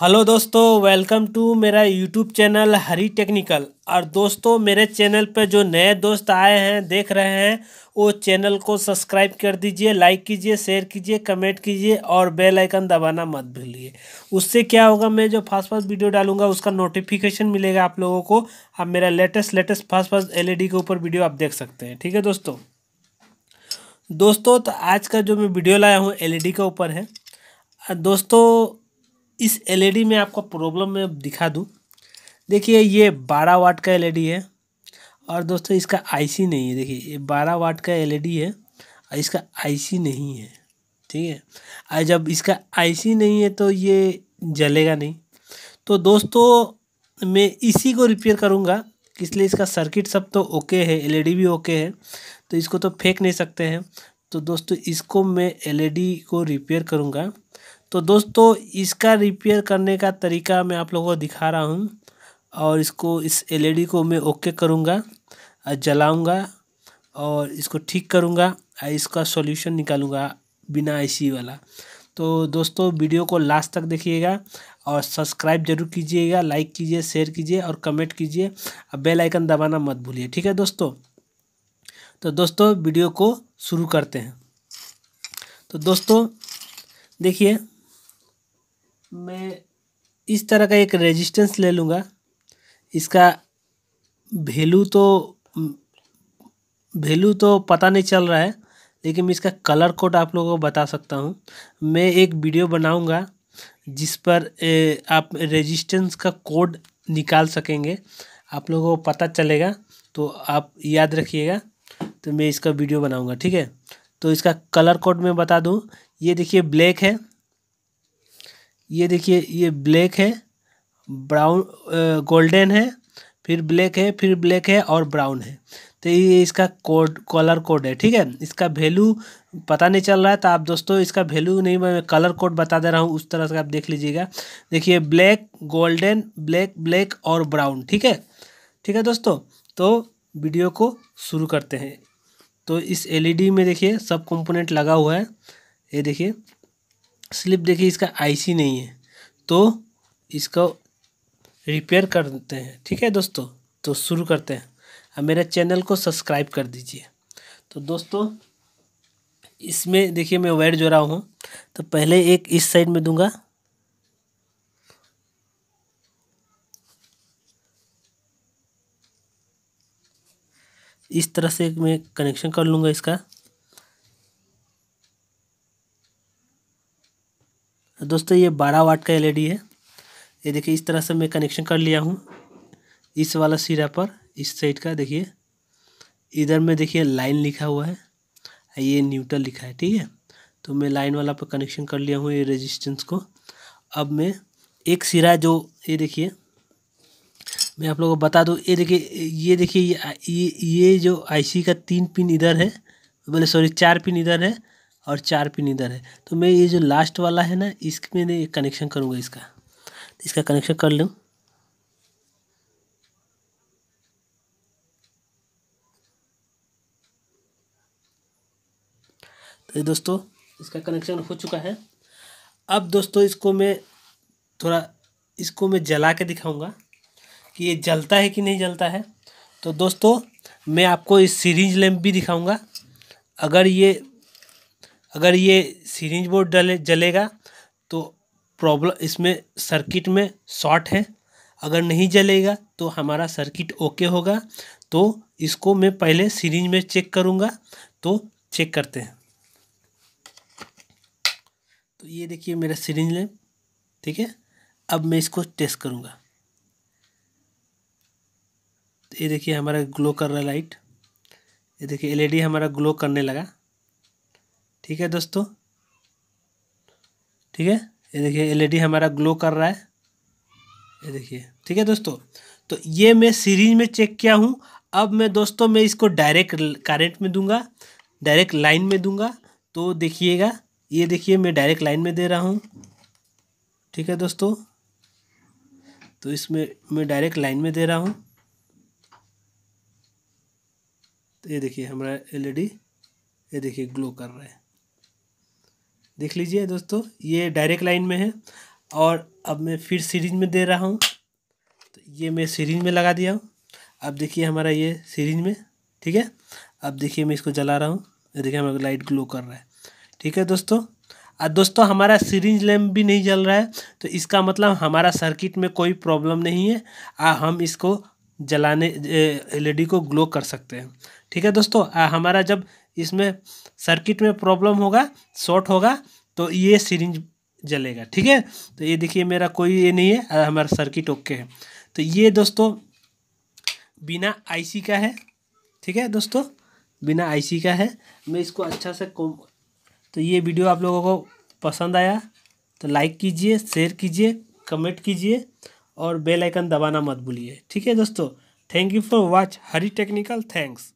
hello दोस्तों welcome to मेरा YouTube channel Hari Technical और दोस्तों मेरे चैनल पर जो नए दोस्त आए हैं देख रहे हैं वो चैनल को सब्सक्राइब कर दीजिए लाइक कीजिए शेयर कीजिए कमेंट कीजिए और बेल आइकन दबाना मत भूलिए उससे क्या होगा मैं जो फास्ट फास्ट वीडियो डालूंगा उसका नोटिफिकेशन मिलेगा आप लोगों को आप मेरा latest latest fast fast L के ऊपर वीडियो आप देख सकते हैं ठीक है दोस्तों दोस्तों तो आज का जो मैं वीडियो लाया हूँ एल e के ऊपर है दोस्तों इस एलईडी e में आपका प्रॉब्लम मैं दिखा दूँ देखिए ये बारह वाट का एलईडी e है और दोस्तों इसका आईसी नहीं है देखिए ये बारह वाट का एलईडी e है और इसका आईसी नहीं है ठीक है और जब इसका आईसी नहीं है तो ये जलेगा नहीं तो दोस्तों मैं इसी को रिपेयर करूँगा इसलिए इसका सर्किट सब तो ओके है एलईडी भी ओके है तो इसको तो फेंक नहीं सकते हैं तो दोस्तों इसको मैं एलईडी को रिपेयर करूँगा तो दोस्तों इसका रिपेयर करने का तरीका मैं आप लोगों को दिखा रहा हूँ और इसको इस एलईडी e को मैं ओके करूँगा जलाऊँगा और इसको ठीक करूँगा इसका सॉल्यूशन निकालूँगा बिना आईसी वाला तो दोस्तों वीडियो को लास्ट तक देखिएगा और सब्सक्राइब जरूर कीजिएगा लाइक कीजिए शेयर कीजिए और कमेंट कीजिए और बेल आइकन दबाना मत भूलिए ठीक है दोस्तों तो दोस्तों वीडियो को शुरू करते हैं तो दोस्तों देखिए मैं इस तरह का एक रेजिस्टेंस ले लूँगा इसका वैल्यू तो वैल्यू तो पता नहीं चल रहा है लेकिन मैं इसका कलर कोड आप लोगों को बता सकता हूँ मैं एक वीडियो बनाऊँगा जिस पर ए, आप रेजिस्टेंस का कोड निकाल सकेंगे आप लोगों को पता चलेगा तो आप याद रखिएगा तो मैं इसका वीडियो बनाऊँगा ठीक है तो इसका कलर कोड मैं बता दूँ ये देखिए ब्लैक है ये देखिए ये ब्लैक है ब्राउन गोल्डन है फिर ब्लैक है फिर ब्लैक है और ब्राउन है तो ये इसका कोड कलर कोड है ठीक है इसका वैल्यू पता नहीं चल रहा है तो आप दोस्तों इसका वैल्यू नहीं मैं कलर कोड बता दे रहा हूँ उस तरह से आप देख लीजिएगा देखिए ब्लैक गोल्डन ब्लैक ब्लैक और ब्राउन ठीक है ठीक है दोस्तों तो वीडियो को शुरू करते हैं तो इस एलईडी में देखिए सब कंपोनेंट लगा हुआ है ये देखिए स्लिप देखिए इसका आईसी नहीं है तो इसको रिपेयर कर देते हैं ठीक है दोस्तों तो शुरू करते हैं अब मेरे चैनल को सब्सक्राइब कर दीजिए तो दोस्तों इसमें देखिए मैं वायर जो रहा हूँ तो पहले एक इस साइड में दूंगा इस तरह से मैं कनेक्शन कर लूँगा इसका तो दोस्तों ये बारह वाट का एलईडी e है ये देखिए इस तरह से मैं कनेक्शन कर लिया हूँ इस वाला सिरा पर इस साइड का देखिए इधर में देखिए लाइन लिखा हुआ है ये न्यूट्रल लिखा है ठीक है तो मैं लाइन वाला पर कनेक्शन कर लिया हूँ ये रेजिस्टेंस को अब मैं एक सिरा जो ये देखिए मैं आप लोगों को बता दूँ ये देखिए ये देखिए ये ये जो आईसी का तीन पिन इधर है बोले सॉरी चार पिन इधर है और चार पिन इधर है तो मैं ये जो लास्ट वाला है ना इसमें कनेक्शन करूँगा इसका तो इसका कनेक्शन कर लूँ तो दोस्तों इसका कनेक्शन हो चुका है अब दोस्तों इसको मैं थोड़ा इसको मैं जला के दिखाऊंगा कि ये जलता है कि नहीं जलता है तो दोस्तों मैं आपको इस सीरीज लैम्प भी दिखाऊंगा अगर ये अगर ये सीरीज बोर्ड डले जलेगा तो प्रॉब्लम इसमें सर्किट में शॉर्ट है अगर नहीं जलेगा तो हमारा सर्किट ओके होगा तो इसको मैं पहले सीरीज में चेक करूँगा तो चेक करते हैं तो ये देखिए मेरा सीरीज लैम्प ठीक है अब मैं इसको टेस्ट करूँगा तो ये देखिए हमारा ग्लो कर रहा लाइट ये देखिए एलईडी हमारा ग्लो करने लगा ठीक है दोस्तों ठीक है ये देखिए एलईडी हमारा ग्लो कर रहा है ये देखिए ठीक है दोस्तों तो ये मैं सीरीज में चेक किया हूँ अब मैं दोस्तों मैं इसको डायरेक्ट करंट में दूंगा डायरेक्ट लाइन में दूंगा तो देखिएगा ये देखिए मैं डायरेक्ट लाइन में दे रहा हूँ ठीक है दोस्तों तो इसमें मैं डायरेक्ट लाइन में दे रहा हूँ तो ये देखिए हमारा एलईडी ये देखिए ग्लो कर रहा है देख लीजिए दोस्तों ये डायरेक्ट लाइन में है और अब मैं फिर सीरीज में दे रहा हूँ तो ये मैं सीरीज में लगा दिया हूँ अब देखिए हमारा ये सीरीज में ठीक है अब देखिए मैं इसको जला रहा हूँ देखिए हमारा लाइट ग्लो कर रहा है ठीक है दोस्तों और दोस्तों हमारा सीरीज लैम्प भी नहीं जल रहा है तो इसका मतलब हमारा सर्किट में कोई प्रॉब्लम नहीं है आ हम इसको जलाने एलईडी को ग्लो कर सकते हैं ठीक है दोस्तों आ, हमारा जब इसमें सर्किट में प्रॉब्लम होगा शॉर्ट होगा तो ये सीरिंज जलेगा ठीक है तो ये देखिए मेरा कोई ये नहीं है हमारा सर्किट ओके है तो ये दोस्तों बिना आईसी का है ठीक है दोस्तों बिना आईसी का है मैं इसको अच्छा से कॉम तो ये वीडियो आप लोगों को पसंद आया तो लाइक कीजिए शेयर कीजिए कमेंट कीजिए और बेल आइकन दबाना मत भूलिए ठीक है दोस्तों thank you for watch Hari Technical thanks